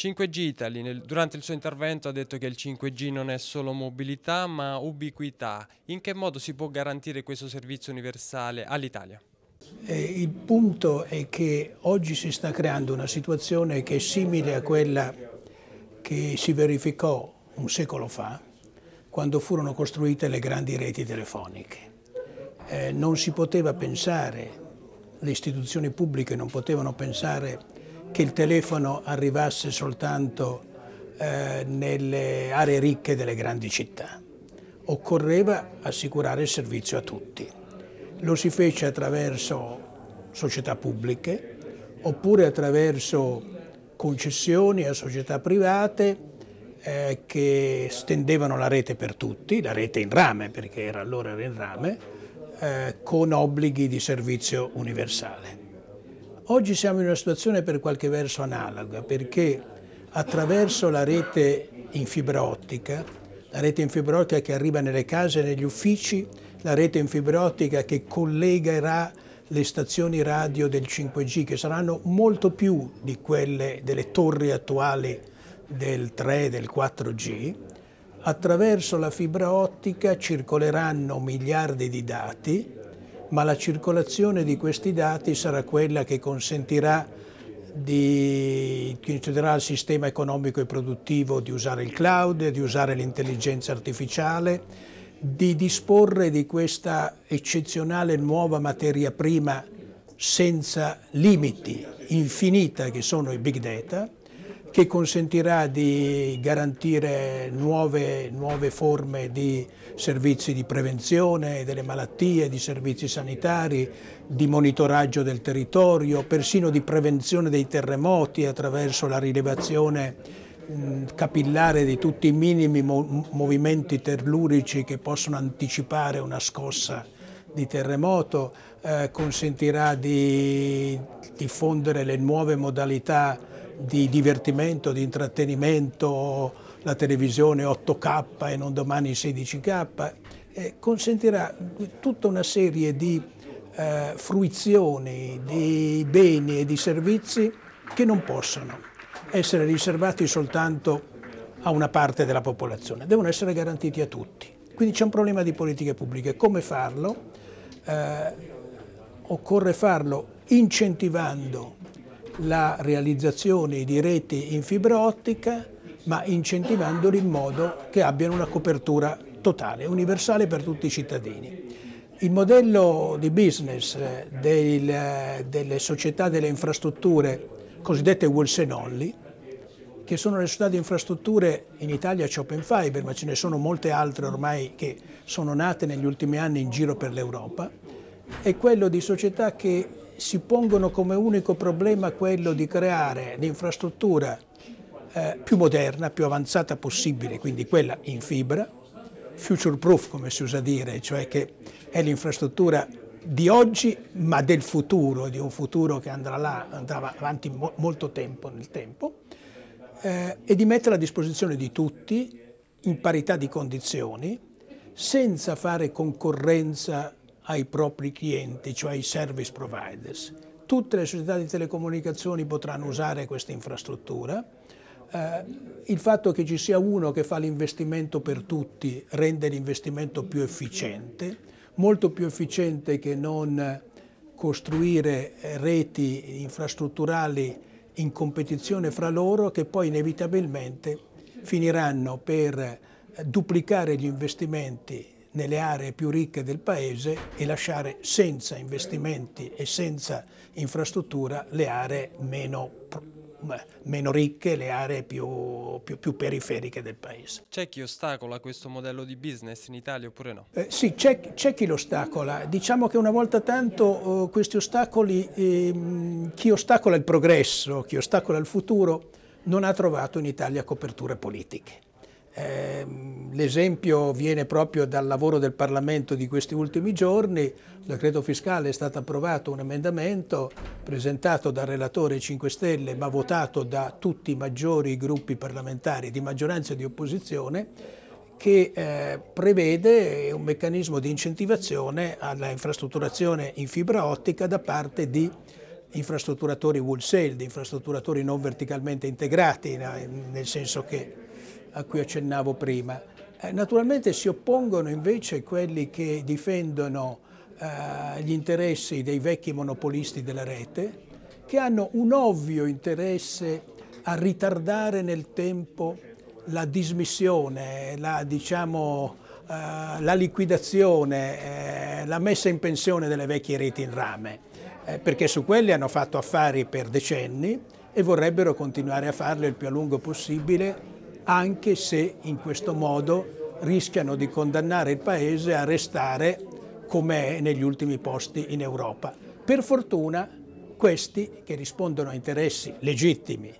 5G Italy nel, durante il suo intervento ha detto che il 5G non è solo mobilità ma ubiquità. In che modo si può garantire questo servizio universale all'Italia? Eh, il punto è che oggi si sta creando una situazione che è simile a quella che si verificò un secolo fa quando furono costruite le grandi reti telefoniche. Eh, non si poteva pensare, le istituzioni pubbliche non potevano pensare che il telefono arrivasse soltanto eh, nelle aree ricche delle grandi città. Occorreva assicurare il servizio a tutti. Lo si fece attraverso società pubbliche oppure attraverso concessioni a società private eh, che stendevano la rete per tutti, la rete in rame perché era allora in rame, eh, con obblighi di servizio universale. Oggi siamo in una situazione per qualche verso analoga perché attraverso la rete in fibra ottica, la rete in fibra ottica che arriva nelle case e negli uffici, la rete in fibra ottica che collegherà le stazioni radio del 5G che saranno molto più di quelle delle torri attuali del 3 del 4G, attraverso la fibra ottica circoleranno miliardi di dati ma la circolazione di questi dati sarà quella che consentirà di considerare il sistema economico e produttivo di usare il cloud, di usare l'intelligenza artificiale, di disporre di questa eccezionale nuova materia prima senza limiti, infinita, che sono i big data, che consentirà di garantire nuove, nuove, forme di servizi di prevenzione delle malattie, di servizi sanitari, di monitoraggio del territorio, persino di prevenzione dei terremoti attraverso la rilevazione capillare di tutti i minimi movimenti terlurici che possono anticipare una scossa di terremoto, eh, consentirà di diffondere le nuove modalità di divertimento, di intrattenimento, la televisione 8K e non domani 16K, eh, consentirà tutta una serie di eh, fruizioni, di beni e di servizi che non possono essere riservati soltanto a una parte della popolazione, devono essere garantiti a tutti. Quindi c'è un problema di politiche pubbliche, come farlo? Eh, occorre farlo incentivando la realizzazione di reti in fibra ottica, ma incentivandoli in modo che abbiano una copertura totale, universale per tutti i cittadini. Il modello di business eh, del, eh, delle società delle infrastrutture cosiddette wholesale only, che sono le società di infrastrutture, in Italia c'è Open Fiber, ma ce ne sono molte altre ormai che sono nate negli ultimi anni in giro per l'Europa, è quello di società che si pongono come unico problema quello di creare l'infrastruttura eh, più moderna, più avanzata possibile, quindi quella in fibra, future proof come si usa dire, cioè che è l'infrastruttura di oggi ma del futuro, di un futuro che andrà là, andrà avanti mo molto tempo nel tempo, eh, e di metterla a disposizione di tutti in parità di condizioni, senza fare concorrenza ai propri clienti, cioè ai service providers. Tutte le società di telecomunicazioni potranno usare questa infrastruttura. Eh, il fatto che ci sia uno che fa l'investimento per tutti rende l'investimento più efficiente, molto più efficiente che non costruire reti infrastrutturali in competizione fra loro che poi inevitabilmente finiranno per duplicare gli investimenti nelle aree più ricche del paese e lasciare senza investimenti e senza infrastruttura le aree meno, meno ricche, le aree più, più, più, periferiche del paese. C'è chi ostacola questo modello di business in Italia oppure no? Eh, sì, c'è, chi lo ostacola. Diciamo che una volta tanto eh, questi ostacoli, eh, chi ostacola il progresso, chi ostacola il futuro, non ha trovato in Italia coperture politiche. Ehm, l'esempio viene proprio dal lavoro del Parlamento di questi ultimi giorni, il decreto fiscale è stato approvato un emendamento presentato dal relatore 5 Stelle ma votato da tutti i maggiori gruppi parlamentari di maggioranza e di opposizione che eh, prevede un meccanismo di incentivazione alla infrastrutturazione in fibra ottica da parte di infrastrutturatori wholesale, di infrastrutturatori non verticalmente integrati, nel senso che a cui accennavo prima. Eh, naturalmente si oppongono invece quelli che difendono eh, gli interessi dei vecchi monopolisti della rete, che hanno un ovvio interesse a ritardare nel tempo la dismissione, la, diciamo, eh, la liquidazione, eh, la messa in pensione delle vecchie reti in rame, eh, perché su quelle hanno fatto affari per decenni e vorrebbero continuare a farlo il più a lungo possibile anche se in questo modo rischiano di condannare il Paese a restare come è negli ultimi posti in Europa. Per fortuna questi, che rispondono a interessi legittimi,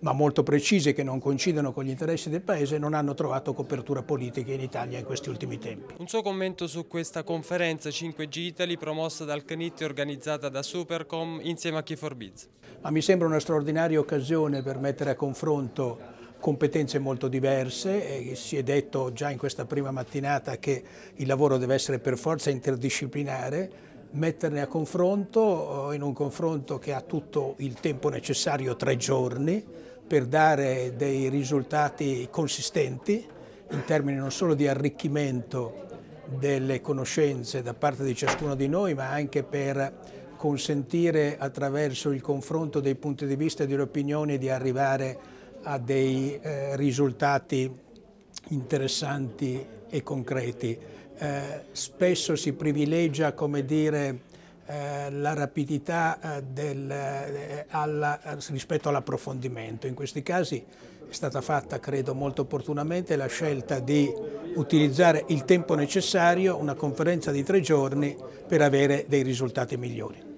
ma molto precisi che non coincidono con gli interessi del Paese, non hanno trovato copertura politica in Italia in questi ultimi tempi. Un suo commento su questa conferenza 5G Italy promossa dal CNIT e organizzata da Supercom insieme a Chi Forbiz. Ma mi sembra una straordinaria occasione per mettere a confronto competenze molto diverse, e si è detto già in questa prima mattinata che il lavoro deve essere per forza interdisciplinare, metterne a confronto, eh, in un confronto che ha tutto il tempo necessario, tre giorni, per dare dei risultati consistenti in termini non solo di arricchimento delle conoscenze da parte di ciascuno di noi, ma anche per consentire attraverso il confronto dei punti di vista e delle opinioni di arrivare a a dei eh, risultati interessanti e concreti. Eh, spesso si privilegia, come dire, eh, la rapidità eh, del, eh, alla, rispetto all'approfondimento. In questi casi è stata fatta, credo molto opportunamente, la scelta di utilizzare il tempo necessario, una conferenza di tre giorni, per avere dei risultati migliori.